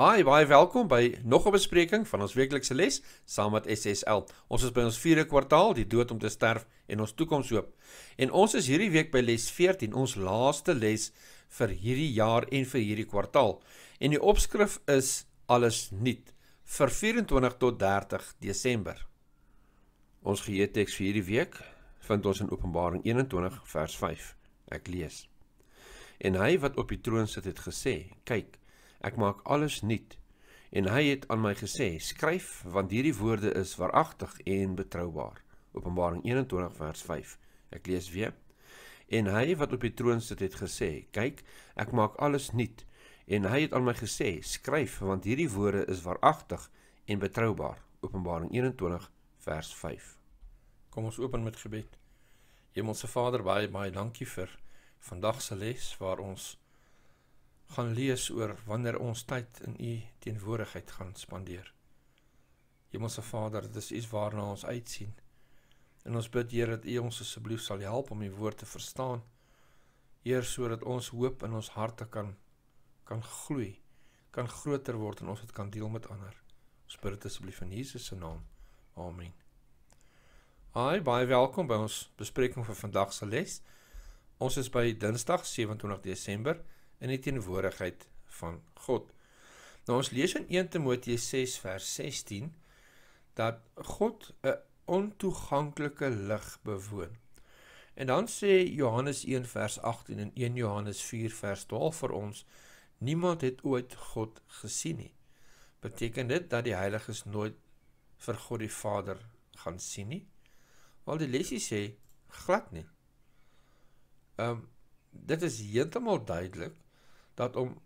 Hi, baie welkom by nog 'n bespreking van ons weeklikse les saam met SSL. Ons is by ons 4de kwartaal, die dood om te sterf en ons toekomshoop. En ons is hierdie week by les 14, ons laaste les vir hierdie jaar en vir hierdie kwartaal. En die opskrif is alles nuut vir 24 tot 30 Desember. Ons geheueteks vir hierdie week vind ons in Openbaring 21 vers 5. Ek lees: En hy wat op die troon sit het gesê: "Kyk, Ek maak alles nuut. En hy het aan my gesê: "Skryf, want hierdie woorde is waaragtig en betroubaar." Openbaring 21 vers 5. Ek lees weer. En hy wat op die troon sit het gesê: "Kyk, ek maak alles nuut." En hy het aan my gesê: "Skryf, want hierdie woorde is waaragtig en betroubaar." Openbaring 21 vers 5. Kom ons open met gebed. Hemelse Vader, baie baie dankie vir vandag se les waar ons gaan lees oor wanneer ons tyd in u teenwoordigheid gaan spandeer. Hemelse Vader, dit is iets waarna ons uitsien. En ons bid Here dat U ons asseblief sal help om U woord te verstaan. Heer, sodat ons hoop in ons harte kan kan gloei, kan groter word en ons dit kan deel met ander. Ons bid dit asseblief in Jesus se naam. Amen. Hi, baie welkom by ons bespreking vir vandag se les. Ons is by Dinsdag 27 Desember in die teenwoordigheid van God. Nou ons lees in 1 Timoteus 6 vers 16 dat God 'n ontoeganklike lig bewoon. En dan sê Johannes 1 vers 18 en 1 Johannes 4 vers 12 vir ons niemand het ooit God gesien nie. Beteken dit dat die heiliges nooit vir God die Vader gaan sien nie? Al die lesie sê glad nie. Ehm um, dit is heeltemal duidelik dat om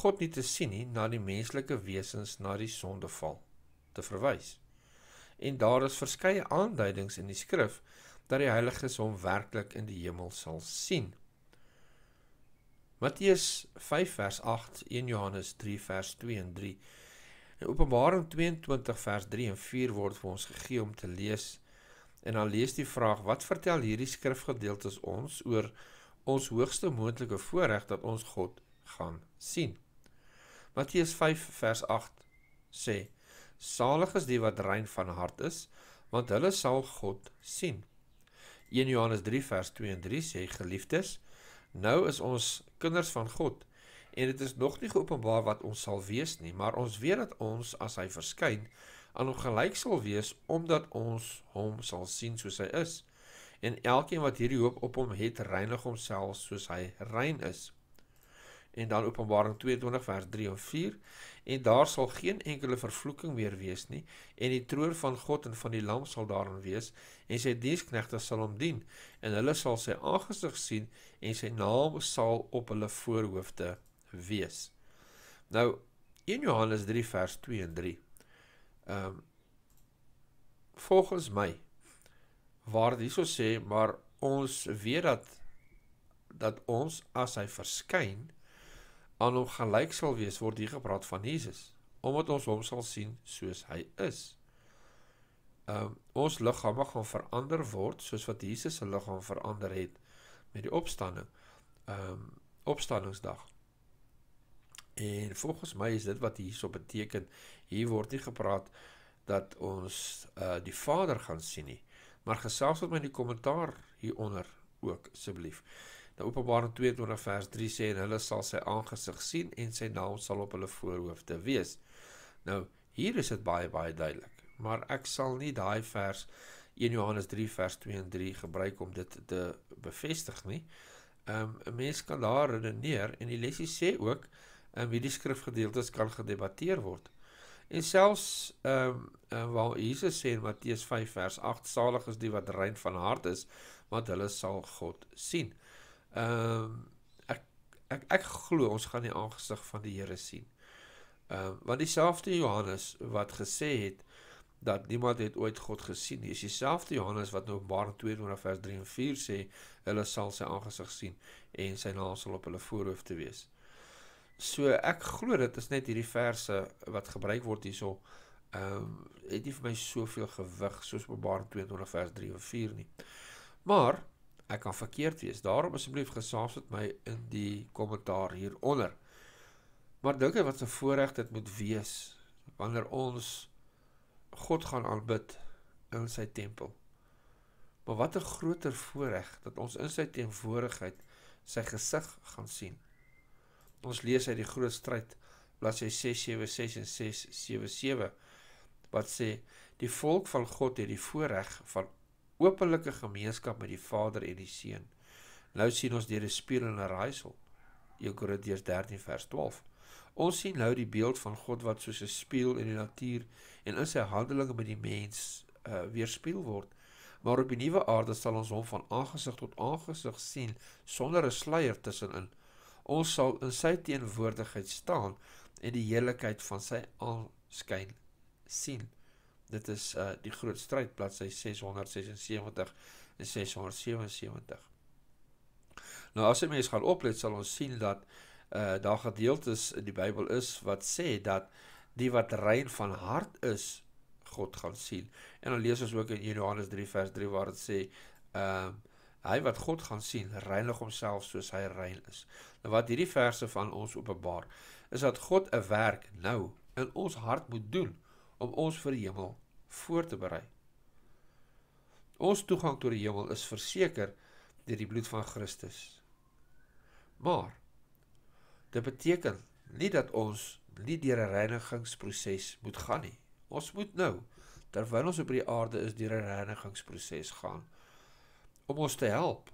God nie te sien nie na die menslike wesens na die sondeval te verwys. En daar is verskeie aanduidings in die skrif dat die heiliges hom werklik in die hemel sal sien. Matteus 5 vers 8, 1 Johannes 3 vers 2 en 3. En Openbaring 22 vers 3 en 4 word vir ons gegee om te lees. En dan lees die vraag: Wat vertel hierdie skrifgedeeltes ons oor ons hoogste moontlike voorreg dat ons God gaan sien. Matteus 5 vers 8 sê: Salig is die wat rein van hart is, want hulle sal God sien. 1 Johannes 3 vers 2 en 3 sê: Geliefdes, nou is ons kinders van God en dit is nog nie geopenbaar wat ons sal wees nie, maar ons weet dat ons as hy verskyn, aan hom gelyk sal wees omdat ons hom sal sien soos hy is. En elkeen wat hierdie hoop op hom het, reinig homself soos hy rein is en dan Openbaring 22 vers 3 of 4 en daar sal geen enkele vervloeking meer wees nie en die troon van God en van die lam sal daarin wees en sy diensknegte sal hom dien en hulle sal sy aangesig sien en sy naam sal op hulle voorhoofde wees. Nou 1 Johannes 3 vers 2 en 3. Ehm um, volgens my waar dit hyso sê maar ons weet dat dat ons as hy verskyn aan hom gelyk sal wees word hier gepraat van Jesus omdat ons hom sal sien soos hy is. Ehm um, ons liggame gaan verander word soos wat Jesus se liggaam verander het met die opstanding. Ehm um, opstandingsdag. En volgens my is dit wat hierso beteken. Hier word nie gepraat dat ons uh die Vader gaan sien nie, maar gesels met my in die kommentaar hieronder ook asseblief. Nou Openbaring 22 vers 3 sê en hulle sal sy aangesig sien en sy naam sal op hulle voorhoofde wees. Nou hier is dit baie baie duidelik, maar ek sal nie daai vers 1 Johannes 3 vers 2 en 3 gebruik om dit te bevestig nie. Um, ehm, 'n mens kan daar redeneer en die lesie sê ook um, ehm, hierdie skrifgedeeltes kan gedebatteer word. En selfs ehm um, uh, waar Jesus sê in Matteus 5 vers 8 salig is die wat rein van hart is want hulle sal God sien. Ehm um, ek ek ek glo ons gaan die aangesig van die Here sien. Ehm um, want dieselfde Johannes wat gesê het dat niemand het ooit God gesien nie, is dieselfde Johannes wat in Openbaring 22 vers 3 en 4 sê hulle sal sy aangesig sien en sy naam sal op hulle voorhoof te wees. So ek glo dit is net hierdie verse wat gebruik word hierso ehm um, het nie vir my soveel gewig soos Openbaring 22 vers 3 en 4 nie. Maar Ek kan verkeerd wees. Daarom asseblief gesaaf dit my in die kommentaar hieronder. Maar dink net wat 'n voorreg dit moet wees wanneer ons God gaan aanbid in sy tempel. Maar watter groter voorreg dat ons in sy teenwoordigheid sy gesig gaan sien. Ons lees uit die groot stryd bladsy 676 en 677 wat sê die volk van God het die voorreg van openlike gemeenskap met die Vader en die Seun. Nou sien ons deur die spieël en 'n raaisel. 1 Korintiërs 13 vers 12. Ons sien nou die beeld van God wat soos 'n spieël in die natuur en in sy handelinge met die mens uh, weerspieël word. Maar op die nuwe aarde sal ons hom van aangesig tot aangesig sien sonder 'n sluier tussenin. Ons sal in sy teenwoordigheid staan en die heerlikheid van sy aanskyn sien. Dit is uh die groot stryd bladsy 676 en 677. Nou as jy mens gaan oplet sal ons sien dat uh daar gedeeltes in die Bybel is wat sê dat die wat rein van hart is, God gaan sien. En dan lees ons ook in Johannes 3 vers 3 waar dit sê ehm uh, Hy wat God gaan sien, reinig homself soos hy rein is. Nou wat hierdie verse van ons openbaar, is dat God 'n werk nou in ons hart moet doen om ons vir die hemel voor te berei. Ons toegang tot die hemel is verseker deur die bloed van Christus. Maar dit beteken nie dat ons nie deur 'n reinigingsproses moet gaan nie. Ons moet nou terwyl ons op die aarde is deur 'n reinigingsproses gaan om ons te help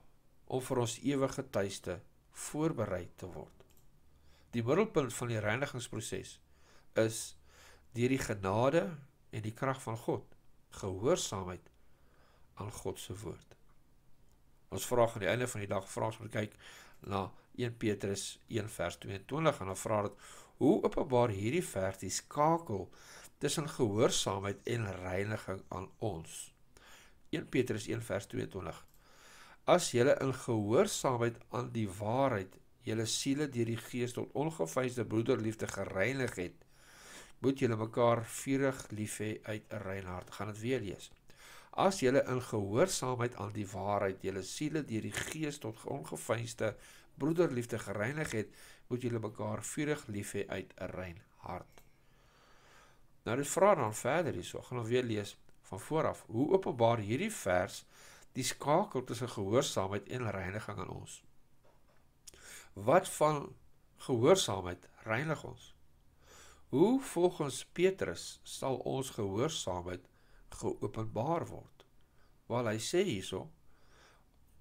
om vir ons ewige tuiste voorberei te word. Die middelpunt van die reinigingsproses is deur die genade en die krag van God gehoorsaamheid aan God se woord. Ons vra aan die einde van die dag vra ons moet kyk na 1 Petrus 1 vers 22 en dan vra dit hoe openbaar hierdie vers die skakel tussen gehoorsaamheid en reiniging aan ons. 1 Petrus 1 vers 22 As jy in gehoorsaamheid aan die waarheid jou siele deur die gees tot ongeveinsde broederliefde gereinig het moet julle mekaar vurig lief hê uit 'n rein hart. Gaan dit weer lees. As julle in gehoorsaamheid aan die waarheid julle siele deur die gees tot ongeveinsde broederliefde gereinig het, moet julle mekaar vurig lief hê uit 'n rein hart. Nou dit vra dan verder hierso, gaan ons weer lees van vooraf. Hoe openbaar hierdie vers die skakel tussen gehoorsaamheid en reiniging in ons? Wat van gehoorsaamheid reinig ons? hoe volgens Petrus sal ons gehoorsaamheid geopenbaar word? Wel hy sê hierso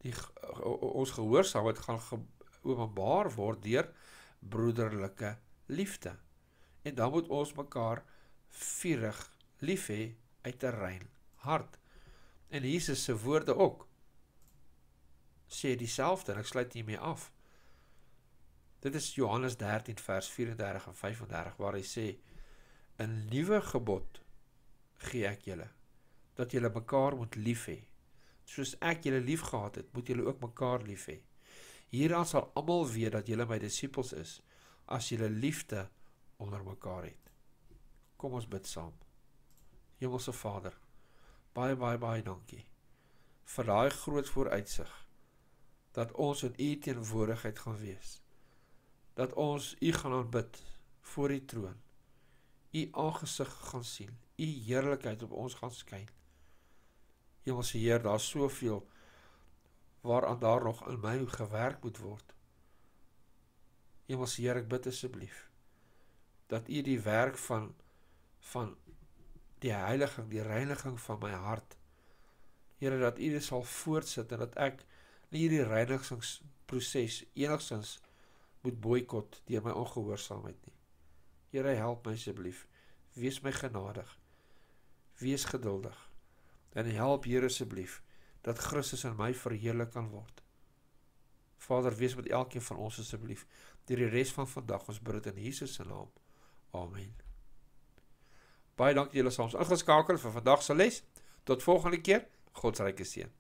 die ons gehoorsaamheid gaan geopenbaar word deur broederlike liefde. En dan moet ons mekaar vurig lief hê uit 'n rein hart. En Jesus se woorde ook sê dieselfde en ek sluit hiermee af. Dit is Johannes 13 vers 34 en 35 waar hy sê: "In liewe gebod gee ek julle dat julle mekaar moet lief hê. Soos ek julle liefgehad het, moet julle ook mekaar lief hê. Hieraan sal almal weet dat julle my disippels is as julle liefde onder mekaar het." Kom ons bid saam. Hemelse Vader, baie baie baie dankie vir daai groot vooruitsig dat ons in U teenwoordigheid gaan wees dat ons u gaan aanbid voor u troon. U aangesig gaan sien, u heerlikheid op ons gaan skyn. Hemelse Heer, daar's soveel waaraan daar nog in my gewerk moet word. Hemelse Heer, ek bid asseblief dat u die werk van van die heiliging, die reiniging van my hart Here dat U dit sal voortsit en dat ek nie hierdie reinigingsproses enigstens moet boikot deur my ongehoorsaamheid nie. Here help my asseblief. Wees my genadig. Wees geduldig. En help Here asseblief dat Christus in my verheerlik kan word. Vader, wees met elkeen van ons asseblief deur die res van vandag. Ons bid dit in Jesus se naam. Amen. Baie dankie julle soms ingeskakel vir vandag se les. Tot volgende keer. God se ryke seën.